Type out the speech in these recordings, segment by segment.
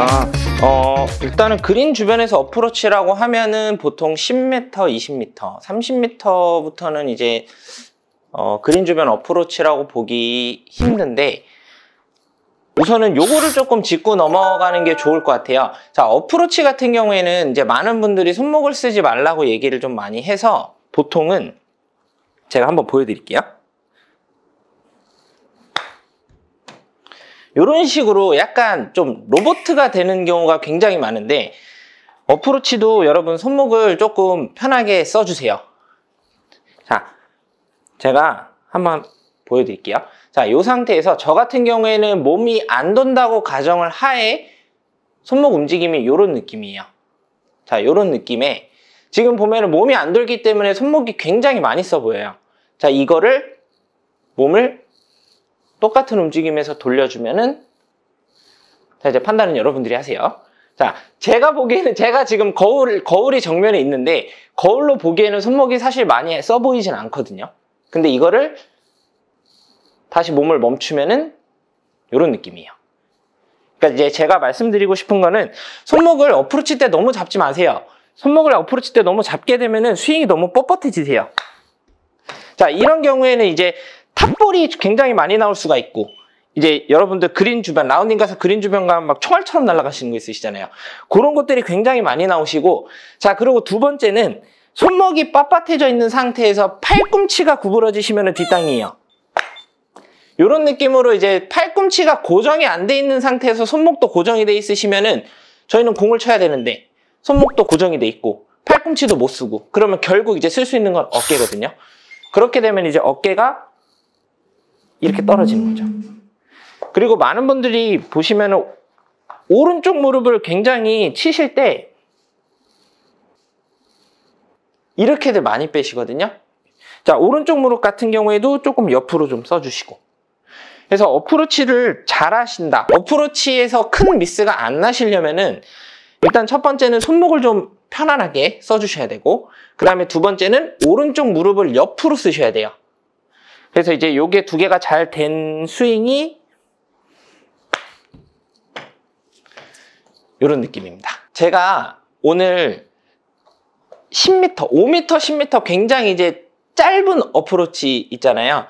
아, 어, 일단은 그린 주변에서 어프로치라고 하면은 보통 10m, 20m, 30m부터는 이제 어, 그린 주변 어프로치라고 보기 힘든데 우선은 요거를 조금 짚고 넘어가는 게 좋을 것 같아요. 자, 어프로치 같은 경우에는 이제 많은 분들이 손목을 쓰지 말라고 얘기를 좀 많이 해서 보통은 제가 한번 보여드릴게요. 이런 식으로 약간 좀 로보트가 되는 경우가 굉장히 많은데 어프로치도 여러분 손목을 조금 편하게 써주세요. 자, 제가 한번 보여드릴게요. 자, 이 상태에서 저 같은 경우에는 몸이 안 돈다고 가정을 하에 손목 움직임이 이런 느낌이에요. 자, 이런 느낌에 지금 보면 은 몸이 안 돌기 때문에 손목이 굉장히 많이 써 보여요. 자, 이거를 몸을 똑같은 움직임에서 돌려주면은 자 이제 판단은 여러분들이 하세요. 자, 제가 보기에는 제가 지금 거울 거울이 정면에 있는데 거울로 보기에는 손목이 사실 많이 써 보이진 않거든요. 근데 이거를 다시 몸을 멈추면은 이런 느낌이에요. 그러니까 이제 제가 말씀드리고 싶은 거는 손목을 어프로치 때 너무 잡지 마세요. 손목을 어프로치 때 너무 잡게 되면은 스윙이 너무 뻣뻣해지세요. 자, 이런 경우에는 이제 탑볼이 굉장히 많이 나올 수가 있고 이제 여러분들 그린 주변 라운딩 가서 그린 주변 가면 막 총알처럼 날아가시는 거 있으시잖아요. 그런 것들이 굉장히 많이 나오시고 자 그리고 두 번째는 손목이 빳빳해져 있는 상태에서 팔꿈치가 구부러지시면 뒷땅이에요. 이런 느낌으로 이제 팔꿈치가 고정이 안 돼 있는 상태에서 손목도 고정이 돼 있으시면은 저희는 공을 쳐야 되는데 손목도 고정이 돼 있고 팔꿈치도 못 쓰고 그러면 결국 이제 쓸 수 있는 건 어깨거든요. 그렇게 되면 이제 어깨가 이렇게 떨어지는 거죠. 그리고 많은 분들이 보시면 오른쪽 무릎을 굉장히 치실 때 이렇게들 많이 빼시거든요. 자, 오른쪽 무릎 같은 경우에도 조금 옆으로 좀 써주시고 그래서 어프로치를 잘 하신다. 어프로치에서 큰 미스가 안 나시려면은 일단 첫 번째는 손목을 좀 편안하게 써주셔야 되고 그 다음에 두 번째는 오른쪽 무릎을 옆으로 쓰셔야 돼요. 그래서 이제 요게 두 개가 잘 된 스윙이 이런 느낌입니다. 제가 오늘 10m, 5m, 10m 굉장히 이제 짧은 어프로치 있잖아요.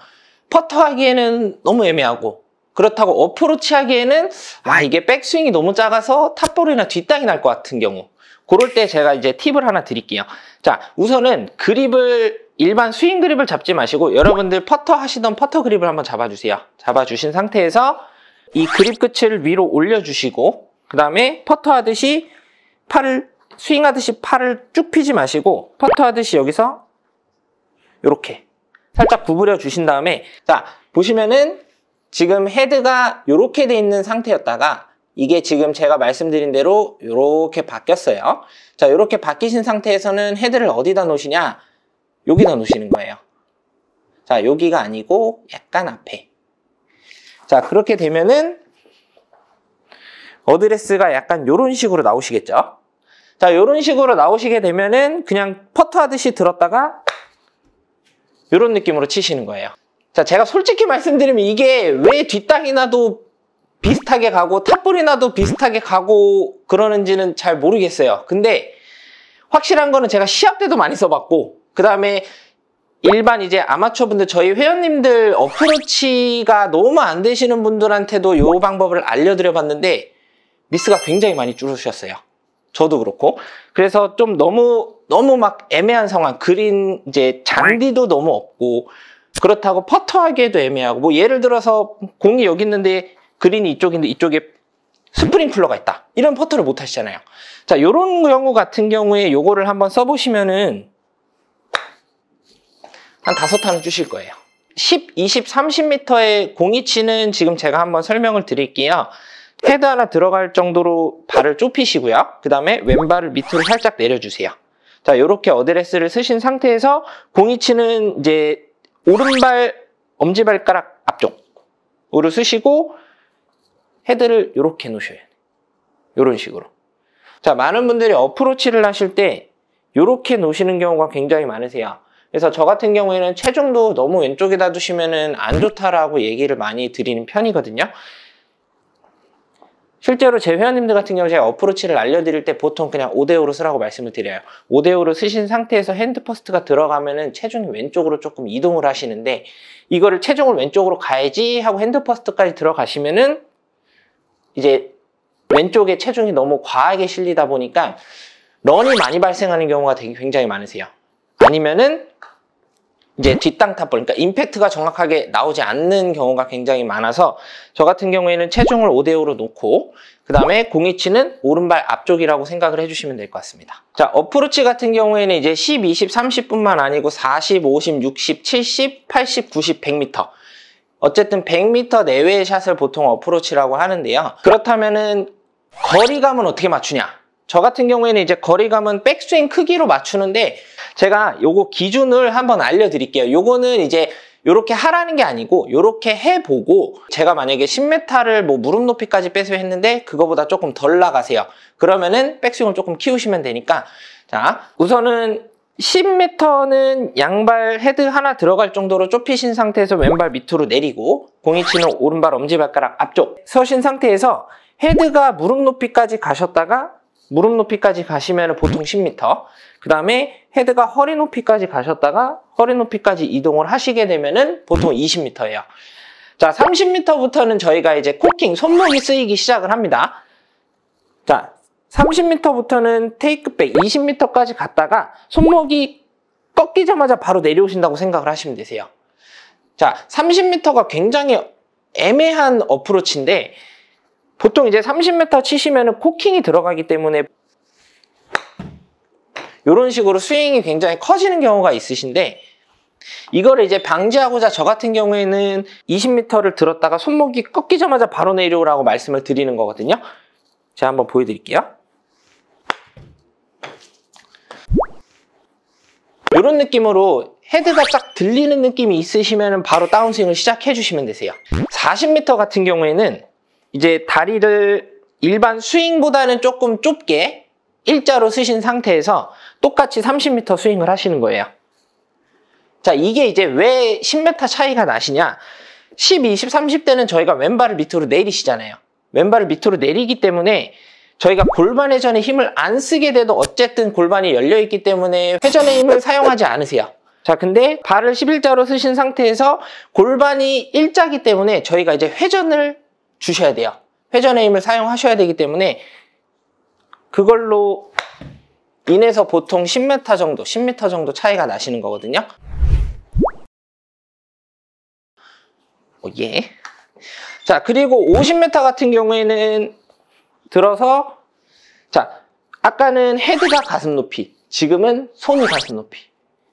퍼터하기에는 너무 애매하고 그렇다고 어프로치 하기에는 아 이게 백스윙이 너무 작아서 탑볼이나 뒷땅이 날 것 같은 경우 그럴 때 제가 이제 팁을 하나 드릴게요. 자 우선은 그립을 일반 스윙 그립을 잡지 마시고 여러분들 퍼터 하시던 퍼터 그립을 한번 잡아주세요. 잡아주신 상태에서 이 그립 끝을 위로 올려주시고 그 다음에 퍼터 하듯이 팔을 스윙하듯이 팔을 쭉 피지 마시고 퍼터 하듯이 여기서 이렇게 살짝 구부려 주신 다음에 자 보시면은 지금 헤드가 이렇게 돼 있는 상태였다가 이게 지금 제가 말씀드린 대로 이렇게 바뀌었어요. 자 이렇게 바뀌신 상태에서는 헤드를 어디다 놓으시냐 여기다 놓으시는 거예요. 자, 여기가 아니고 약간 앞에. 자, 그렇게 되면은 어드레스가 약간 이런 식으로 나오시겠죠? 자, 이런 식으로 나오시게 되면은 그냥 퍼트 하듯이 들었다가 이런 느낌으로 치시는 거예요. 자, 제가 솔직히 말씀드리면 이게 왜 뒷땅이 나도 비슷하게 가고 탑볼이 나도 비슷하게 가고 그러는지는 잘 모르겠어요. 근데 확실한 거는 제가 시합 때도 많이 써봤고 그 다음에 일반 이제 아마추어 분들 저희 회원님들 어프로치가 너무 안 되시는 분들한테도 요 방법을 알려드려 봤는데 미스가 굉장히 많이 줄으셨어요 저도 그렇고 그래서 좀 너무 너무 막 애매한 상황 그린 이제 잔디도 너무 없고 그렇다고 퍼터하기에도 애매하고 뭐 예를 들어서 공이 여기 있는데 그린이 이쪽인데 이쪽에 스프링클러가 있다 이런 퍼터를 못 하시잖아요 자 요런 경우 같은 경우에 요거를 한번 써보시면은 한 다섯 타는 주실 거예요. 10, 20, 30m의 공이치는 지금 제가 한번 설명을 드릴게요. 헤드 하나 들어갈 정도로 발을 좁히시고요. 그 다음에 왼발을 밑으로 살짝 내려주세요. 자, 이렇게 어드레스를 쓰신 상태에서 공이치는 이제 오른발 엄지발가락 앞쪽으로 쓰시고 헤드를 이렇게 놓으셔야 돼요. 이런 식으로. 자, 많은 분들이 어프로치를 하실 때 이렇게 놓으시는 경우가 굉장히 많으세요. 그래서 저 같은 경우에는 체중도 너무 왼쪽에다 두시면은 안 좋다라고 얘기를 많이 드리는 편이거든요. 실제로 제 회원님들 같은 경우 제가 어프로치를 알려드릴 때 보통 그냥 5대5로 쓰라고 말씀을 드려요. 5대5로 쓰신 상태에서 핸드퍼스트가 들어가면은 체중이 왼쪽으로 조금 이동을 하시는데 이거를 체중을 왼쪽으로 가야지 하고 핸드퍼스트까지 들어가시면은 이제 왼쪽에 체중이 너무 과하게 실리다 보니까 런이 많이 발생하는 경우가 되게 굉장히 많으세요. 아니면은 이제 뒷땅 탑볼, 그러니까 임팩트가 정확하게 나오지 않는 경우가 굉장히 많아서 저 같은 경우에는 체중을 5대5로 놓고 그 다음에 공위치는 오른발 앞쪽이라고 생각을 해주시면 될 것 같습니다. 자, 어프로치 같은 경우에는 이제 10, 20, 30뿐만 아니고 40, 50, 60, 70, 80, 90, 100m 어쨌든 100m 내외의 샷을 보통 어프로치라고 하는데요. 그렇다면은 거리감은 어떻게 맞추냐? 저 같은 경우에는 이제 거리감은 백스윙 크기로 맞추는데 제가 요거 기준을 한번 알려드릴게요. 요거는 이제 요렇게 하라는 게 아니고 요렇게 해보고 제가 만약에 10m를 뭐 무릎 높이까지 빼서 했는데 그거보다 조금 덜 나가세요. 그러면은 백스윙을 조금 키우시면 되니까 자 우선은 10m는 양발 헤드 하나 들어갈 정도로 좁히신 상태에서 왼발 밑으로 내리고 공이 치는 오른발 엄지발가락 앞쪽 서신 상태에서 헤드가 무릎 높이까지 가셨다가 무릎 높이까지 가시면 보통 10m 그 다음에 헤드가 허리 높이까지 가셨다가 허리 높이까지 이동을 하시게 되면은 보통 20m예요 자 30m부터는 저희가 이제 코킹 손목이 쓰이기 시작을 합니다 자 30m부터는 테이크백 20m까지 갔다가 손목이 꺾이자마자 바로 내려오신다고 생각을 하시면 되세요 자 30m가 굉장히 애매한 어프로치인데 보통 이제 30m 치시면은 코킹이 들어가기 때문에 이런 식으로 스윙이 굉장히 커지는 경우가 있으신데 이걸 이제 방지하고자 저 같은 경우에는 20m를 들었다가 손목이 꺾이자마자 바로 내려오라고 말씀을 드리는 거거든요. 제가 한번 보여드릴게요. 이런 느낌으로 헤드가 딱 들리는 느낌이 있으시면 바로 다운스윙을 시작해 주시면 되세요. 40m 같은 경우에는 이제 다리를 일반 스윙보다는 조금 좁게 일자로 쓰신 상태에서 똑같이 30m 스윙을 하시는 거예요. 자, 이게 이제 왜 10m 차이가 나시냐? 10, 20, 30대는 저희가 왼발을 밑으로 내리시잖아요. 왼발을 밑으로 내리기 때문에 저희가 골반 회전에 힘을 안 쓰게 돼도 어쨌든 골반이 열려있기 때문에 회전의 힘을 사용하지 않으세요. 자 근데 발을 11자로 쓰신 상태에서 골반이 일자기 때문에 저희가 이제 회전을 주셔야 돼요. 회전의 힘을 사용하셔야 되기 때문에 그걸로 인해서 보통 10m 정도, 10m 정도 차이가 나시는 거거든요. 오, 어, 예. 자, 그리고 50m 같은 경우에는 들어서 자, 아까는 헤드가 가슴 높이, 지금은 손이 가슴 높이.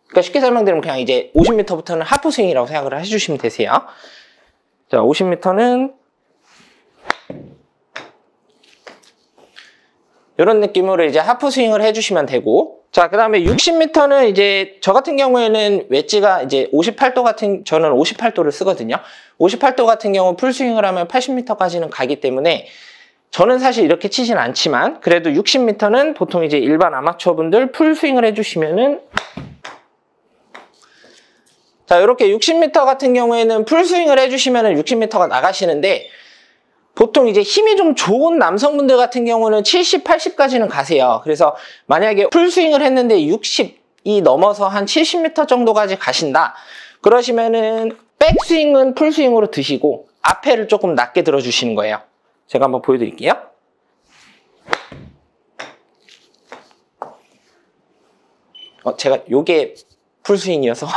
그러니까 쉽게 설명드리면 그냥 이제 50m부터는 하프 스윙이라고 생각을 해주시면 되세요. 자, 50m는 이런 느낌으로 이제 하프 스윙을 해주시면 되고 자, 그 다음에 60m는 이제 저 같은 경우에는 웨지가 이제 58도 같은 저는 58도를 쓰거든요. 58도 같은 경우 풀스윙을 하면 80m까지는 가기 때문에 저는 사실 이렇게 치진 않지만 그래도 60m는 보통 이제 일반 아마추어분들 풀스윙을 해주시면은 자, 이렇게 60m 같은 경우에는 풀스윙을 해주시면은 60m가 나가시는데 보통 이제 힘이 좀 좋은 남성분들 같은 경우는 70, 80까지는 가세요. 그래서 만약에 풀스윙을 했는데 60이 넘어서 한 70m 정도까지 가신다. 그러시면은 백스윙은 풀스윙으로 드시고 앞에를 조금 낮게 들어주시는 거예요. 제가 한번 보여드릴게요. 어, 제가 요게 풀스윙이어서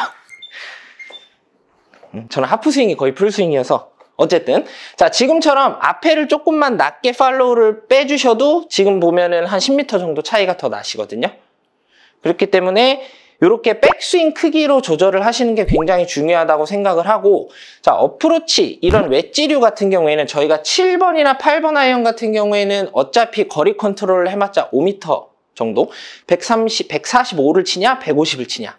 음, 저는 하프스윙이 거의 풀스윙이어서 어쨌든 자 지금처럼 앞에를 조금만 낮게 팔로우를 빼주셔도 지금 보면은 한 10m 정도 차이가 더 나시거든요. 그렇기 때문에 이렇게 백스윙 크기로 조절을 하시는 게 굉장히 중요하다고 생각을 하고 자 어프로치 이런 웨지류 같은 경우에는 저희가 7번이나 8번 아이언 같은 경우에는 어차피 거리 컨트롤을 해봤자 5m 정도 130, 145를 치냐 150을 치냐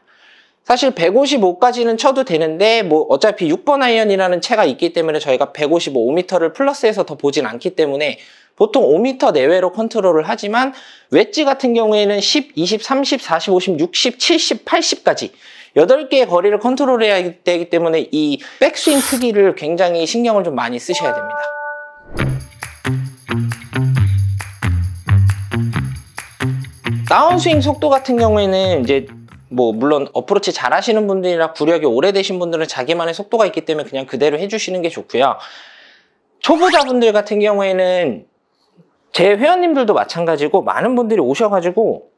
사실 155까지는 쳐도 되는데 뭐 어차피 6번 아이언이라는 채가 있기 때문에 저희가 155m를 플러스해서 더 보진 않기 때문에 보통 5m 내외로 컨트롤을 하지만 웨지 같은 경우에는 10, 20, 30, 40, 50, 60, 70, 80까지 8개의 거리를 컨트롤해야 되기 때문에 이 백스윙 크기를 굉장히 신경을 좀 많이 쓰셔야 됩니다. 다운스윙 속도 같은 경우에는 이제 뭐 물론 어프로치 잘 하시는 분들이나 구력이 오래되신 분들은 자기만의 속도가 있기 때문에 그냥 그대로 해주시는 게 좋고요. 초보자분들 같은 경우에는 제 회원님들도 마찬가지고 많은 분들이 오셔가지고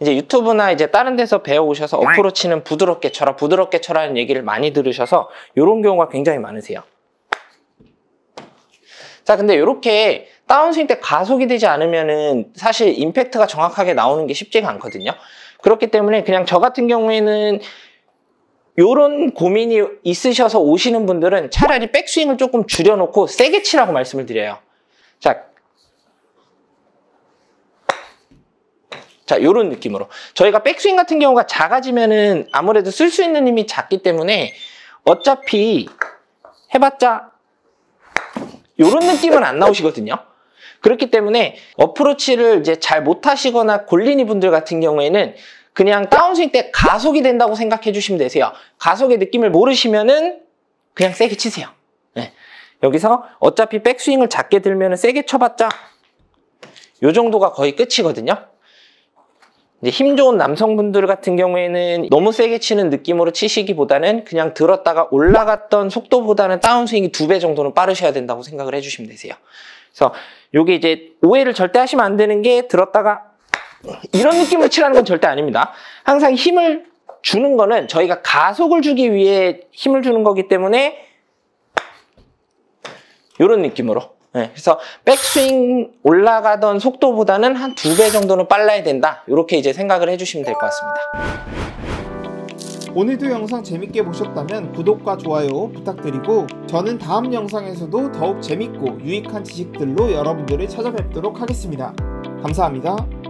이제 유튜브나 이제 다른 데서 배워오셔서 어프로치는 부드럽게 쳐라 부드럽게 쳐라는 얘기를 많이 들으셔서 이런 경우가 굉장히 많으세요. 자 근데 이렇게 다운스윙 때 가속이 되지 않으면은 사실 임팩트가 정확하게 나오는 게 쉽지가 않거든요. 그렇기 때문에 그냥 저 같은 경우에는 요런 고민이 있으셔서 오시는 분들은 차라리 백스윙을 조금 줄여놓고 세게 치라고 말씀을 드려요. 자, 자, 요런 느낌으로. 저희가 백스윙 같은 경우가 작아지면은 아무래도 쓸 수 있는 힘이 작기 때문에 어차피 해봤자 요런 느낌은 안 나오시거든요. 그렇기 때문에 어프로치를 이제 잘 못하시거나 골린이 분들 같은 경우에는 그냥 다운스윙 때 가속이 된다고 생각해 주시면 되세요. 가속의 느낌을 모르시면은 그냥 세게 치세요. 네. 여기서 어차피 백스윙을 작게 들면 세게 쳐봤자 이 정도가 거의 끝이거든요. 힘 좋은 남성분들 같은 경우에는 너무 세게 치는 느낌으로 치시기보다는 그냥 들었다가 올라갔던 속도보다는 다운스윙이 두 배 정도는 빠르셔야 된다고 생각을 해주시면 되세요. 그래서 요게 이제 오해를 절대 하시면 안 되는 게 들었다가 이런 느낌을 치라는 건 절대 아닙니다. 항상 힘을 주는 거는 저희가 가속을 주기 위해 힘을 주는 거기 때문에 이런 느낌으로 네, 그래서 백스윙 올라가던 속도보다는 한 두 배 정도는 빨라야 된다 이렇게 이제 생각을 해주시면 될 것 같습니다. 오늘도 영상 재밌게 보셨다면 구독과 좋아요 부탁드리고 저는 다음 영상에서도 더욱 재밌고 유익한 지식들로 여러분들을 찾아뵙도록 하겠습니다. 감사합니다.